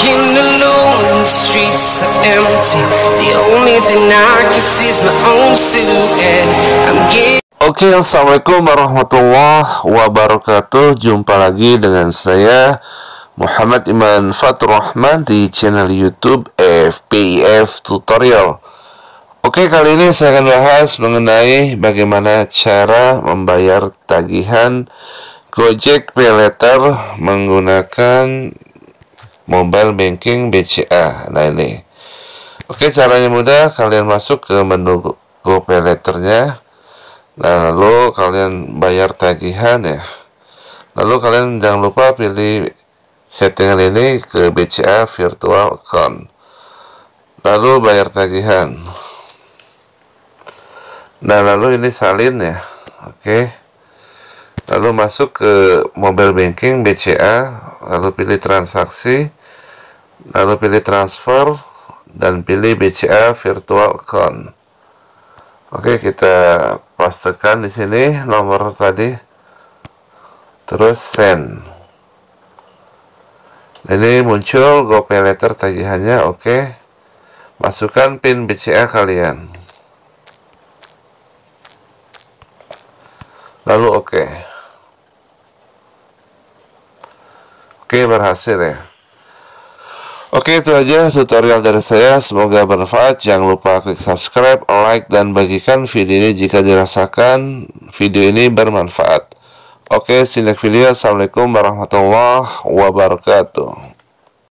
Walking alone, the streets are empty. The only thing I can see is my own silhouette. I'm getting Oke, okay, assalamualaikum warahmatullahi wabarakatuh. Jumpa lagi dengan saya Muhammad Iman Fatur Rahman di channel YouTube FPIF Tutorial. Oke, okay, kali ini saya akan bahas mengenai bagaimana cara membayar tagihan Gojek Pay menggunakan mobile banking BCA. Nah ini. Oke, caranya mudah. Kalian masuk ke menu GoPay letternya. Nah, lalu kalian bayar tagihan ya. Lalu kalian jangan lupa pilih settingan ini ke BCA Virtual Account. Lalu bayar tagihan. Nah, lalu ini salin ya. Oke. Okay lalu masuk ke mobile banking BCA lalu pilih transaksi lalu pilih transfer dan pilih BCA virtual account oke kita pastikan di sini nomor tadi terus send ini muncul GoPay letter tagihannya oke masukkan pin BCA kalian lalu oke okay. Oke, berhasil ya. Oke, itu aja tutorial dari saya. Semoga bermanfaat. Jangan lupa klik subscribe, like, dan bagikan video ini jika dirasakan video ini bermanfaat. Oke, see you video. Assalamualaikum warahmatullahi wabarakatuh.